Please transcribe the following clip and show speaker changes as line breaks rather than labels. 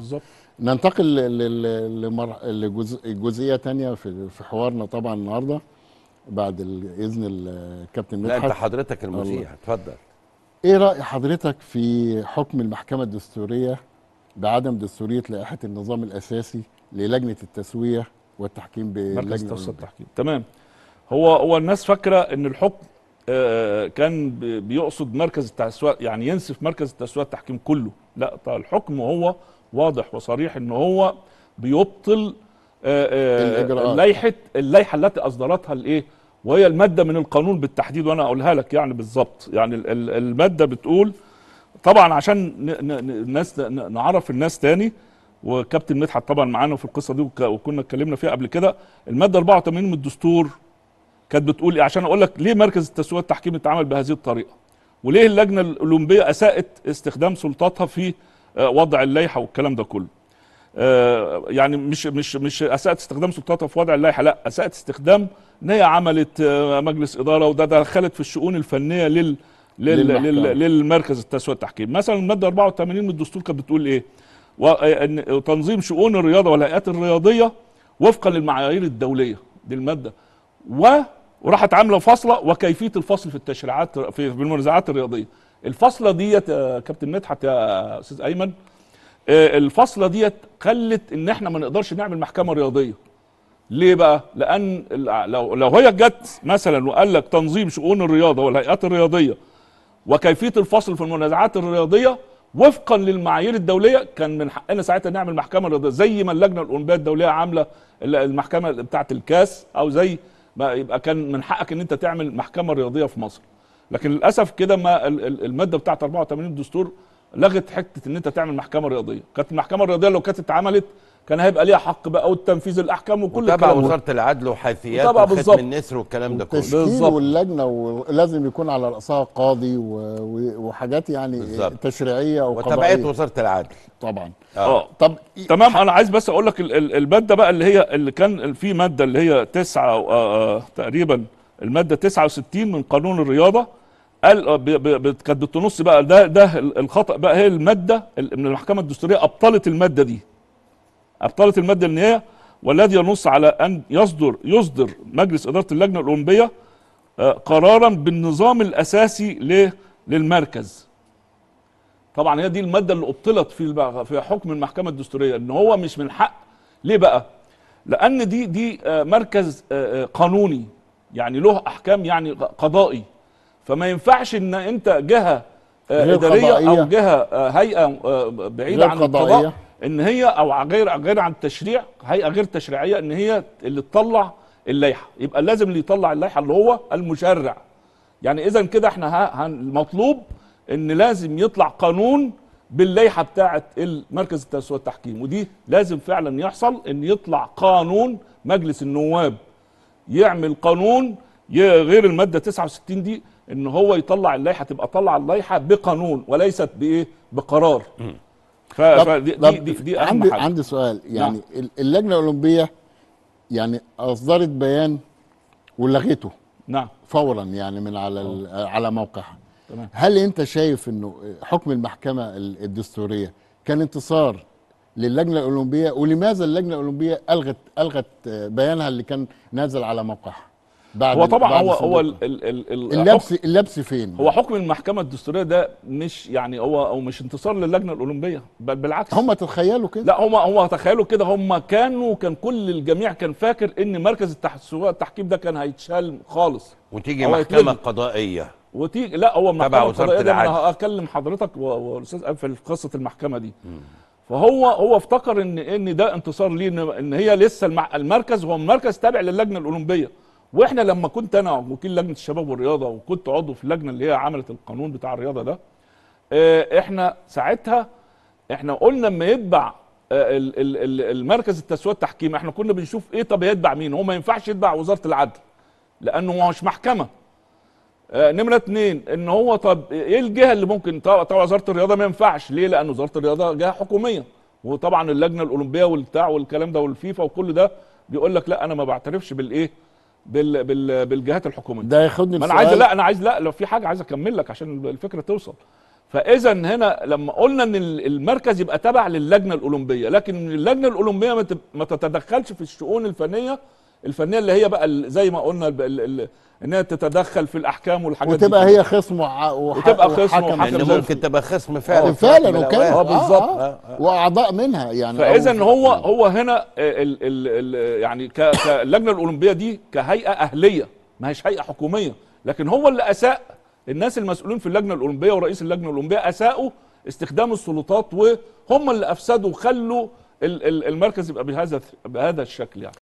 بالظبط ننتقل لجزئيه ثانيه في في حوارنا طبعا النهارده بعد اذن الكابتن مدحت لا انت حضرتك المذيع اتفضل ايه راي حضرتك في حكم المحكمه الدستوريه بعدم دستوريه لائحه النظام الاساسي للجنه التسويه والتحكيم بلجنه التحكيم تمام
هو هو الناس فاكره ان الحكم آه، آه، كان بيقصد مركز التسويه يعني ينسف مركز التسويه التحكيم كله لا طيب، الحكم هو واضح وصريح ان هو بيبطل آه، آه، لائحه اللائحه التي اصدرتها الايه وهي الماده من القانون بالتحديد وانا اقولها لك يعني بالظبط يعني الماده بتقول طبعا عشان الناس نعرف الناس تاني وكابتن مدحت طبعا معانا في القصه دي وكنا اتكلمنا فيها قبل كده الماده 84 من الدستور كانت بتقول ايه عشان اقول لك ليه مركز التسويه التحكيمي اتعامل بهذه الطريقه وليه اللجنه الاولمبيه اساءت استخدام سلطاتها في آه، وضع اللائحه والكلام ده كله آه، يعني مش مش مش اساءت استخدام سلطاتها في وضع اللائحه لا اساءت استخدام ان هي عملت آه، مجلس اداره وده دخلت في الشؤون الفنيه لل لل لل للمركز التسويه والتحكيم مثلا الماده 84 من الدستور كانت بتقول ايه تنظيم شؤون الرياضه والهيئات الرياضيه وفقا للمعايير الدوليه دي الماده و وراحت عامله فاصله وكيفيه الفصل في التشريعات في المنازعات الرياضيه الفاصله ديت يا آه، كابتن مدحت يا استاذ ايمن آه، الفاصله ديت خلت ان احنا ما نقدرش نعمل محكمه رياضيه ليه بقى لان لو لو هي جت مثلا وقال لك تنظيم شؤون الرياضه والهيئات الرياضيه وكيفيه الفصل في المنازعات الرياضيه وفقا للمعايير الدوليه كان من حقنا ساعتها نعمل محكمه رياضيه زي ما اللجنه الاولمبيه الدوليه عامله المحكمه بتاعه الكاس او زي ما يبقى كان من حقك ان انت تعمل محكمه رياضيه في مصر لكن للاسف كده ما الماده بتاعت 84 الدستور لغت حته ان انت تعمل محكمه رياضيه كانت المحكمه الرياضيه لو كانت اتعملت كان هيبقى ليها حق بقى وتنفيذ الاحكام وكل الكلام ده وزاره العدل وحيثيات وخدمه النسر والكلام ده كله بالظبط
واللجنه ولازم يكون على راسها قاضي وحاجات يعني بالزبط. تشريعيه وقضائيه وتبعيه وزاره العدل طبعا اه, آه.
طب تمام انا عايز بس اقول لك الماده بقى اللي هي اللي كان في ماده اللي هي تسعة آه، آه، تقريبا الماده 69 من قانون الرياضه قال آه، كانت بتنص بقى ده ده الخطا بقى هي الماده من المحكمه الدستوريه ابطلت الماده دي ابطلت الماده ان هي والذي ينص على ان يصدر يصدر مجلس اداره اللجنه الاولمبيه آه، قرارا بالنظام الاساسي للمركز طبعا هي دي الماده اللي ابطلت في في حكم المحكمه الدستوريه ان هو مش من حق ليه بقى لان دي دي آه، مركز قانوني يعني له احكام يعني قضائي فما ينفعش ان انت جهه
آه، اداريه قضائية. او
جهه آه، هيئه آه، بعيده عن القضاء ان هي او غير غير عن التشريع هيئه غير تشريعيه ان هي اللي تطلع اللائحه يبقى لازم اللي يطلع اللائحه اللي هو المشرع يعني اذا كده احنا المطلوب ان لازم يطلع قانون باللائحه بتاعه المركز التسويه والتحكيم ودي لازم فعلا يحصل ان يطلع قانون مجلس النواب يعمل قانون غير الماده 69 دي ان هو يطلع اللائحه تبقى طلع اللائحه بقانون وليست بايه بقرار ف... فدي دي, دي, دي اهم عندي حاجه عندي
سؤال نعم. يعني نعم. اللجنه الاولمبيه يعني اصدرت بيان ولغيته نعم فورا يعني من على آه. على موقعها تمام هل انت شايف انه حكم المحكمه الدستوريه كان انتصار للجنه الاولمبيه ولماذا اللجنه الاولمبيه الغت الغت بيانها اللي كان نازل على موقعها
بعد هو طبعا بعد هو هو الـ الـ الـ اللبس
اللبس فين هو
حكم المحكمه الدستوريه ده مش يعني هو او مش انتصار للجنه الاولمبيه بل بالعكس هم تخيلوا كده لا هم هو تخيلوا كده هم كانوا كان كل الجميع كان فاكر ان مركز التحكيم ده كان هيتشال خالص وتيجي محكمه قضائيه وتيجي لا هو محكمه قضائيه ده انا هكلم حضرتك والاستاذ في قصه المحكمه دي م. فهو هو افتكر ان ان ده انتصار ليه ان هي لسه المركز هو المركز تابع للجنه الاولمبيه واحنا لما كنت انا وكيل لجنه الشباب والرياضه وكنت عضو في اللجنه اللي هي عملت القانون بتاع الرياضه ده آه، احنا ساعتها احنا قلنا اما يتبع آه، المركز التسويه التحكيم احنا كنا بنشوف ايه طب يتبع مين هو ما ينفعش يتبع وزاره العدل لانه مش محكمه آه، نمره اتنين ان هو طب ايه الجهه اللي ممكن طبعا وزاره الرياضه ما ينفعش ليه؟ لان وزاره الرياضه جهه حكوميه وطبعا اللجنه الاولمبيه والبتاع والكلام ده والفيفا وكل ده بيقول لك لا انا ما بعترفش بالايه؟ بال بال بالجهات الحكوميه ده ياخدني انا عايز لا انا عايز لا لو في حاجه عايز اكمل لك عشان الفكره توصل فاذا هنا لما قلنا ان المركز يبقى تبع للجنه الاولمبيه لكن اللجنه الاولمبيه ما تتدخلش في الشؤون الفنيه الفنيه اللي هي بقى زي ما قلنا انها تتدخل في الاحكام والحاجات وتبقى دي هي
خصم وح... وتبقى خصم وحكم يعني ممكن
تبقى خصم آه، فعلا فعلا وكان اه بالظبط آه، آه.
واعضاء منها يعني فاذا
هو هو هنا ال ال ال يعني كاللجنه الاولمبيه دي كهيئه اهليه ما هيش هيئه حكوميه لكن هو اللي اساء الناس المسؤولين في اللجنه الاولمبيه ورئيس اللجنه الاولمبيه اساءوا استخدام السلطات وهم اللي افسدوا وخلوا المركز يبقى بهذا بهذا الشكل يعني